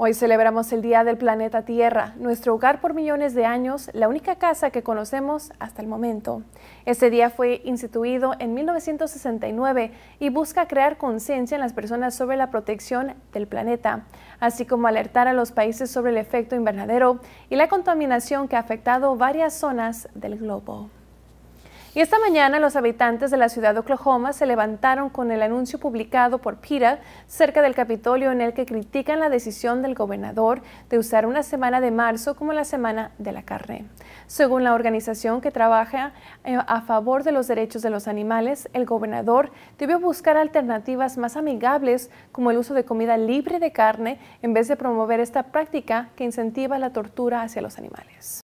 Hoy celebramos el Día del Planeta Tierra, nuestro hogar por millones de años, la única casa que conocemos hasta el momento. Este día fue instituido en 1969 y busca crear conciencia en las personas sobre la protección del planeta, así como alertar a los países sobre el efecto invernadero y la contaminación que ha afectado varias zonas del globo. Y esta mañana los habitantes de la ciudad de Oklahoma se levantaron con el anuncio publicado por Pira cerca del Capitolio en el que critican la decisión del gobernador de usar una semana de marzo como la semana de la carne. Según la organización que trabaja eh, a favor de los derechos de los animales, el gobernador debió buscar alternativas más amigables como el uso de comida libre de carne en vez de promover esta práctica que incentiva la tortura hacia los animales.